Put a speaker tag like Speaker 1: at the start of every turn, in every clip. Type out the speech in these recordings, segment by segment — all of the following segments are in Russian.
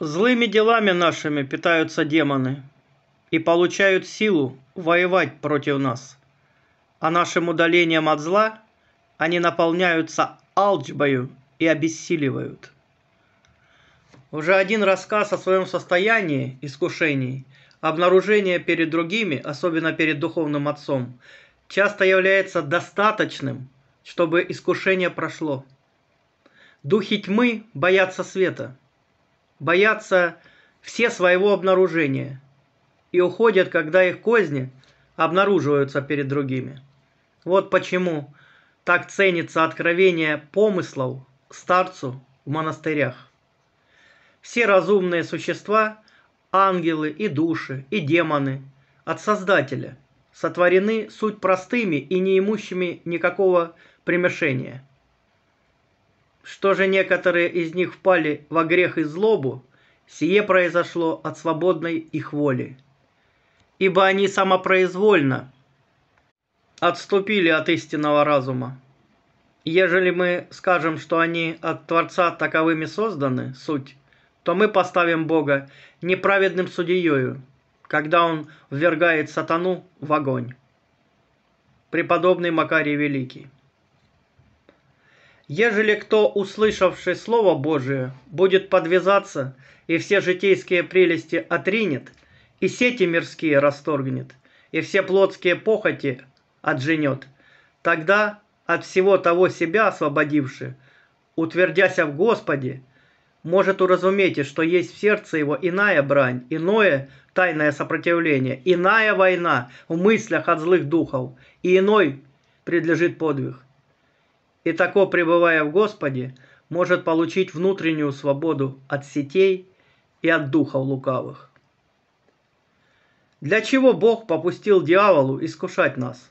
Speaker 1: Злыми делами нашими питаются демоны и получают силу воевать против нас. А нашим удалением от зла они наполняются алчбою и обессиливают. Уже один рассказ о своем состоянии, искушений, обнаружение перед другими, особенно перед духовным отцом, часто является достаточным, чтобы искушение прошло. Духи тьмы боятся света – боятся все своего обнаружения и уходят, когда их козни обнаруживаются перед другими. Вот почему так ценится откровение помыслов старцу в монастырях. Все разумные существа, ангелы и души, и демоны от Создателя сотворены суть простыми и не имущими никакого примешения – что же некоторые из них впали во грех и злобу, сие произошло от свободной их воли. Ибо они самопроизвольно отступили от истинного разума. Ежели мы скажем, что они от Творца таковыми созданы, суть, то мы поставим Бога неправедным судьею, когда Он ввергает сатану в огонь. Преподобный Макарий Великий. Ежели кто, услышавший Слово Божие, будет подвязаться и все житейские прелести отринет, и сети мирские расторгнет, и все плотские похоти отженет, тогда от всего того себя освободивши, утвердяся в Господе, может уразуметь, что есть в сердце его иная брань, иное тайное сопротивление, иная война в мыслях от злых духов, и иной предлежит подвиг. И тако, пребывая в Господе, может получить внутреннюю свободу от сетей и от духов лукавых. Для чего Бог попустил дьяволу искушать нас?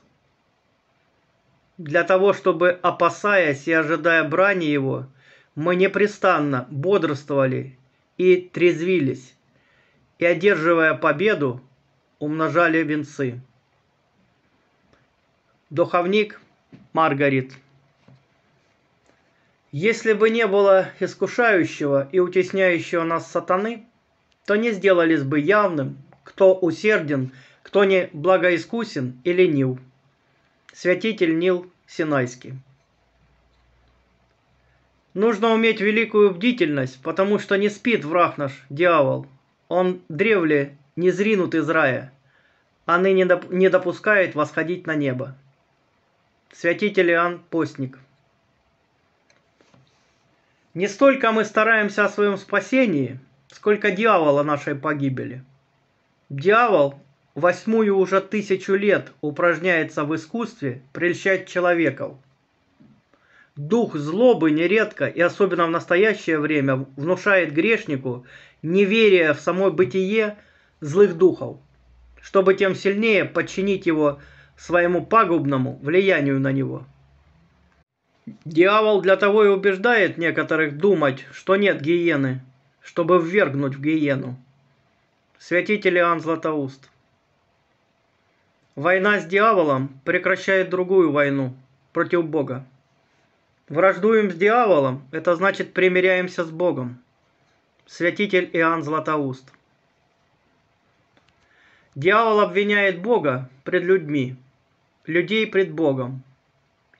Speaker 1: Для того, чтобы, опасаясь и ожидая брани его, мы непрестанно бодрствовали и трезвились, и, одерживая победу, умножали венцы. Духовник Маргарит – если бы не было искушающего и утесняющего нас сатаны, то не сделались бы явным, кто усерден, кто не благоискусен или ленив. Святитель Нил Синайский. Нужно уметь великую бдительность, потому что не спит враг наш, дьявол. Он древле не зринут из рая, а ныне не допускает восходить на небо. Святитель Иоанн Постник. Не столько мы стараемся о своем спасении, сколько дьявол о нашей погибели. Дьявол восьмую уже тысячу лет упражняется в искусстве прельщать человеков. Дух злобы нередко и особенно в настоящее время внушает грешнику неверие в само бытие злых духов, чтобы тем сильнее подчинить его своему пагубному влиянию на него – Дьявол для того и убеждает некоторых думать, что нет гиены, чтобы ввергнуть в гиену. Святитель Иоанн Златоуст. Война с дьяволом прекращает другую войну против Бога. Враждуем с дьяволом – это значит примиряемся с Богом. Святитель Иоанн Златоуст. Дьявол обвиняет Бога пред людьми, людей пред Богом –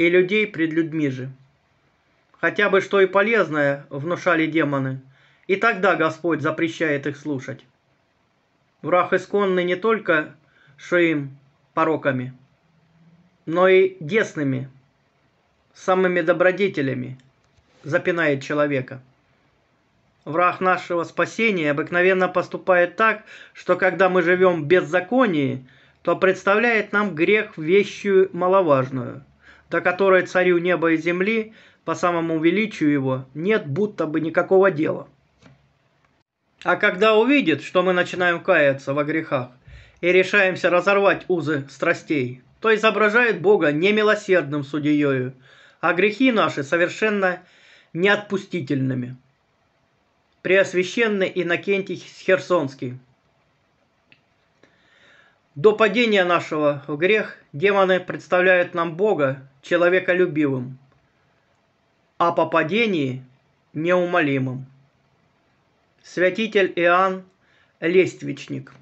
Speaker 1: и людей пред людьми же. Хотя бы что и полезное внушали демоны, и тогда Господь запрещает их слушать. Враг исконный не только шеим пороками, но и десными, самыми добродетелями запинает человека. Враг нашего спасения обыкновенно поступает так, что когда мы живем в беззаконии, то представляет нам грех вещью маловажную – да которой царю неба и земли, по самому величию его, нет будто бы никакого дела. А когда увидит, что мы начинаем каяться во грехах и решаемся разорвать узы страстей, то изображает Бога немилосердным судьею, а грехи наши совершенно неотпустительными. Преосвященный Иннокентий Херсонский – до падения нашего в грех демоны представляют нам Бога человеколюбивым, а по падении – неумолимым. Святитель Иоанн Лествичник –